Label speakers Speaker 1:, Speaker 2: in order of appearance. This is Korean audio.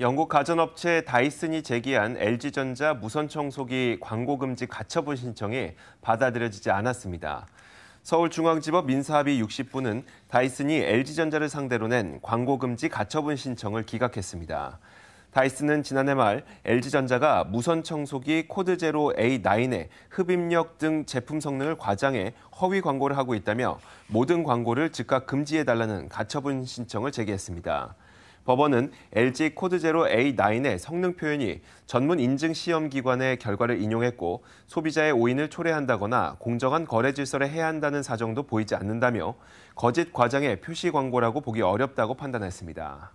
Speaker 1: 영국 가전업체 다이슨이 제기한 LG전자 무선 청소기 광고 금지 가처분 신청이 받아들여지지 않았습니다. 서울중앙지법 민사합의 60부는 다이슨이 LG전자를 상대로 낸 광고 금지 가처분 신청을 기각했습니다. 다이슨은 지난해 말 LG전자가 무선 청소기 코드 제로 a 9에 흡입력 등 제품 성능을 과장해 허위 광고를 하고 있다며 모든 광고를 즉각 금지해달라는 가처분 신청을 제기했습니다. 법원은 LG 코드 제로 A9의 성능 표현이 전문 인증 시험 기관의 결과를 인용했고 소비자의 오인을 초래한다거나 공정한 거래 질서를 해야 한다는 사정도 보이지 않는다며 거짓 과장의 표시 광고라고 보기 어렵다고 판단했습니다.